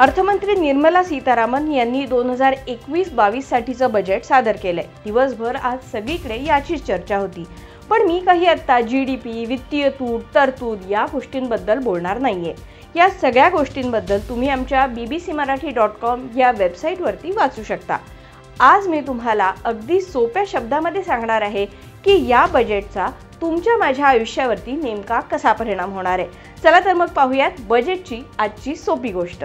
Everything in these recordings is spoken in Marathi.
अर्थमंत्री निर्मला सीतारामन यांनी दोन हजार एकवीस बावीस साठीचं बजेट सादर केलंय दिवसभर आज सगळीकडे याचीच चर्चा होती पण मी काही आत्ता जी डी पी वित्तीय तूट तरतूद या गोष्टींबद्दल बोलणार नाहीये या सगळ्या गोष्टींबद्दल तुम्ही आमच्या B B C Marathi dot com या वेबसाईटवरती वाचू शकता आज मी तुम्हाला अगदी सोप्या शब्दामध्ये सांगणार आहे की या बजेटचा तुमच्या माझ्या आयुष्यावरती नेमका कसा परिणाम होणार आहे चला तर मग पाहूयात बजेटची आजची सोपी गोष्ट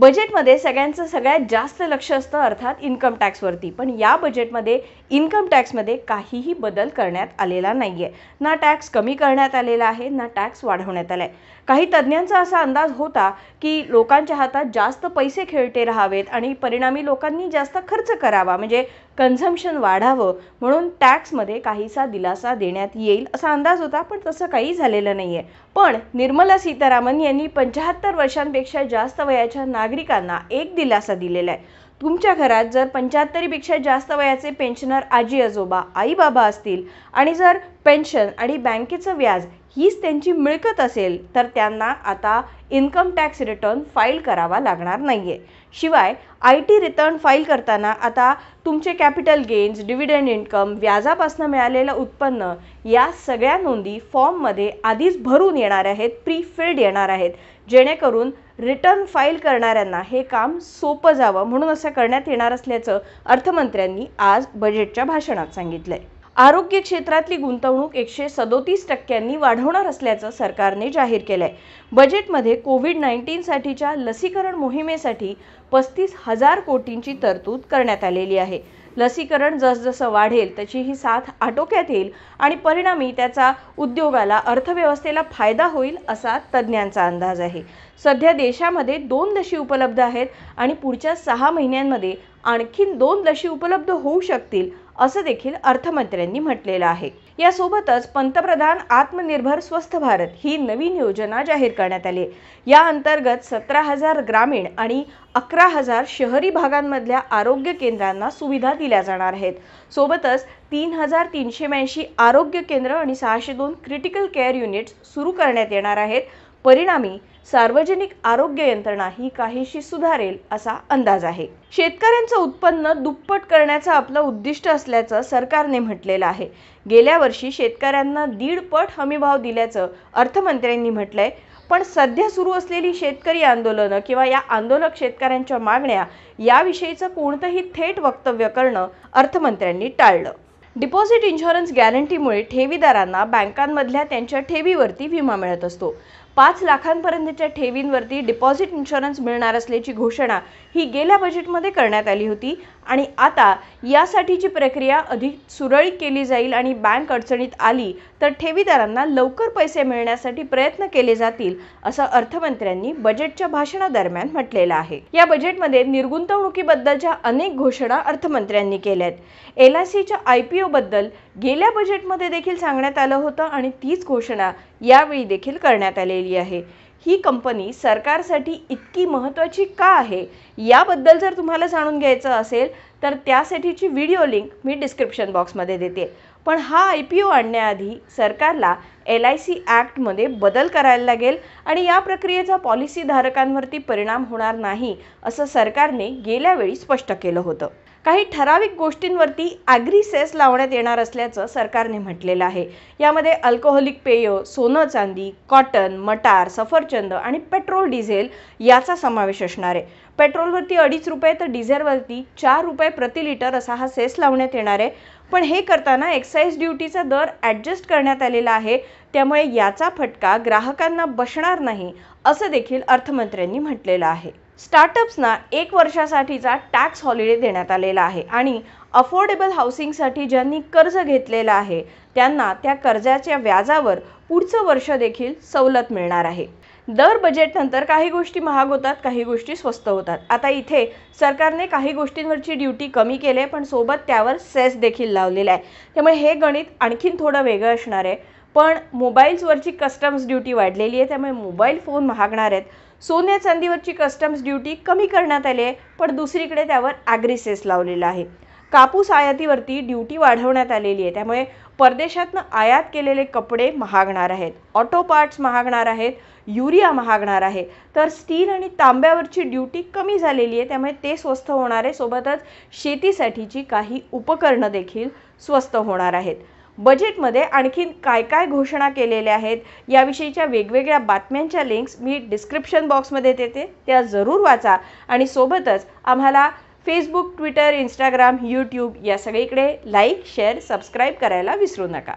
बजेटमध्ये सगळ्यांचं सगळ्यात जास्त लक्ष असतं अर्थात इन्कम टॅक्सवरती पण या बजेटमध्ये इन्कम टॅक्समध्ये काहीही बदल करण्यात आलेला नाही आहे ना टॅक्स कमी करण्यात आलेला आहे ना टॅक्स वाढवण्यात आला आहे काही तज्ज्ञांचा असा अंदाज होता की लोकांच्या हातात जास्त पैसे खेळते राहावेत आणि परिणामी लोकांनी जास्त खर्च करावा म्हणजे कन्झम्पशन वाढावं म्हणून टॅक्समध्ये काहीसा दिलासा देण्यात येईल असा अंदाज होता पण तसं काही झालेलं नाही आहे पण निर्मला सीतारामन यांनी पंच्याहत्तर वर्षांपेक्षा जास्त वयाच्या नागरिकांना एक दिलासा दिलेला आहे तुमच्या घरात जर पंच्याहत्तरीपेक्षा जास्त वयाचे पेन्शनर आजी आजोबा आई बाबा असतील आणि जर पेन्शन आणि बँकेचं व्याज हीच त्यांची मिळकत असेल तर त्यांना आता इन्कम टॅक्स रिटर्न फाईल करावा लागणार नाही आहे शिवाय आय टी रिटर्न फाईल करताना आता तुमचे कॅपिटल गेन्स डिव्हिडंड इन्कम व्याजापासून मिळालेलं उत्पन्न या सगळ्या नोंदी फॉर्ममध्ये आधीच भरून येणार आहेत प्री फिल्ड येणार आहेत जेणेकरून रिटर्न फाईल करणाऱ्यांना हे काम सोपं जावं म्हणून असं करण्यात येणार असल्याचं अर्थमंत्र्यांनी आज बजेटच्या भाषणात सांगितलंय आरोग्य क्षेत्रातली गुंतवणूक एकशे सदोतीस टक्क्यांनी वाढवणार असल्याचं सरकारने जाहीर केलंय बजेटमध्ये कोविड साठीच्या लसीकरण मोहिमेसाठी पस्तीस हजार कोटींची तरतूद करण्यात आलेली आहे लसीकरण जसजसं वाढेल तशी ही साथ आटोक्यात येईल आणि परिणामी त्याचा उद्योगाला अर्थव्यवस्थेला फायदा होईल असा तज्ज्ञांचा अंदाज आहे सध्या देशामध्ये दोन लशी उपलब्ध आहेत आणि पुढच्या सहा महिन्यांमध्ये आणखी दोन लशी उपलब्ध होऊ शकतील असं देखील अर्थमंत्र्यांनी म्हटलेलं आहे यासोबतच पंतप्रधान आत्मनिर्भर स्वस्थ भारत ही नवीन योजना जाहीर करण्यात आली या अंतर्गत सतरा हजार ग्रामीण आणि अकरा हजार शहरी भागांमधल्या आरोग्य केंद्रांना सुविधा दिल्या जाणार आहेत सोबतच तीन हजार तीनशे ब्याऐंशी आरोग्य केंद्र आणि सहाशे दोन क्रिटिकल केअर युनिट्स सुरू करण्यात येणार आहेत परिणामी सार्वजनिक आरोग्य यंत्रणा ही काहीशी सुधारेल असा अंदाज आहे शेतकऱ्यांचं उत्पन्न दुप्पट करण्याचं आपलं उद्दिष्ट असल्याचं सरकारने म्हटलेलं आहे गेल्या वर्षी शेतकऱ्यांना दीड पट हमीभाव दिल्याचं अर्थमंत्र्यांनी म्हटलंय पण सध्या सुरू असलेली शेतकरी आंदोलनं किंवा या आंदोलक शेतकऱ्यांच्या मागण्या याविषयीचं कोणतंही थेट वक्तव्य करणं अर्थमंत्र्यांनी टाळलं डिपॉझिट इन्शुरन्स गॅरंटीमुळे ठेवीदारांना बँकांमधल्या त्यांच्या ठेवीवरती विमा मिळत असतो पाच लाखांपर्यंतच्या ठेवींवरती डिपॉझिट इन्शुरन्स मिळणार असल्याची घोषणा ही गेल्या बजेटमध्ये करण्यात आली होती आणि आता यासाठीची प्रक्रिया अधिक सुरळीत केली जाईल आणि बँक अडचणीत आली तर ठेवीदारांना लवकर पैसे मिळण्यासाठी प्रयत्न केले जातील असं अर्थमंत्र्यांनी बजेटच्या भाषणादरम्यान म्हटलेलं आहे या बजेटमध्ये निर्गुंतवणुकीबद्दलच्या अनेक घोषणा अर्थमंत्र्यांनी केल्या आहेत एल आय सीच्या आय पी ओबद्दल गेल्या बजेटमध्ये देखील सांगण्यात आलं होतं आणि तीच घोषणा यावेळी देखील करण्यात आलेली आहे ही कंपनी सरकारसाठी इतकी महत्त्वाची का आहे याबद्दल जर तुम्हाला जाणून घ्यायचं असेल तर त्यासाठीची व्हिडिओ लिंक मी डिस्क्रिप्शन बॉक्समध्ये देते पण हा आय पी ओ आणण्याआधी सरकारला एल आय सी ॲक्टमध्ये बदल करायला लागेल आणि या प्रक्रियेचा पॉलिसीधारकांवरती परिणाम होणार नाही असं सरकारने गेल्यावेळी स्पष्ट केलं होतं काही ठराविक गोष्टींवरती ॲग्री सेस लावण्यात येणार असल्याचं सरकारने म्हटलेलं आहे यामध्ये अल्कोहोलिक पेय सोनं चांदी कॉटन मटार सफरचंद आणि पेट्रोल डिझेल याचा समावेश असणार आहे पेट्रोलवरती अडीच रुपये तर डिझेलवरती चार रुपये प्रति लिटर असा हा सेस लावण्यात येणार आहे पण हे करताना एक्साईज ड्युटीचा दर ऍडजस्ट करण्यात आलेला आहे त्यामुळे याचा फटका ग्राहकांना बसणार नाही असं देखील अर्थमंत्र्यांनी म्हटलेलं आहे स्टार्टअप्सना एक वर्षासाठीचा टॅक्स हॉलिडे देण्यात आलेला आहे आणि अफोर्डेबल हाऊसिंगसाठी ज्यांनी कर्ज घेतलेलं आहे त्यांना त्या कर्जाच्या व्याजावर पुढचं वर्ष देखील सवलत मिळणार आहे दर बजेटनंतर काही गोष्टी महाग होतात काही गोष्टी स्वस्त होतात आता इथे सरकारने काही गोष्टींवरची ड्युटी कमी केली आहे पण सोबत त्यावर सेस देखील लावलेला आहे त्यामुळे हे गणित आणखीन थोडं वेगळं असणार आहे पण मोबाईल्सवरची कस्टम्स ड्युटी वाढलेली आहे त्यामुळे मोबाईल फोन महागणार आहेत सोन्या चांदीवरची कस्टम्स ड्युटी कमी करण्यात आली आहे पण दुसरीकडे त्यावर ॲग्रिसेस लावलेला आहे कापूस आयातीवरती ड्युटी वाढवण्यात आलेली आहे त्यामुळे परदेशातनं आयात केलेले कपडे महागणार आहेत ऑटो पार्ट्स महागणार आहेत युरिया महागणार आहे तर स्टील आणि तांब्यावरची ड्युटी कमी झालेली आहे त्यामुळे ते स्वस्त होणार आहे सोबतच शेतीसाठीची काही उपकरणं देखील स्वस्त होणार आहेत बजेटमध्ये आणखीन काय काय घोषणा केलेल्या आहेत याविषयीच्या वेगवेगळ्या बातम्यांच्या लिंक्स मी डिस्क्रिप्शन बॉक्समध्ये देते त्या जरूर वाचा आणि सोबतच आम्हाला फेसबुक ट्विटर इंस्टाग्राम यूट्यूब या सगळीकडे लाईक शेअर सबस्क्राईब करायला विसरू नका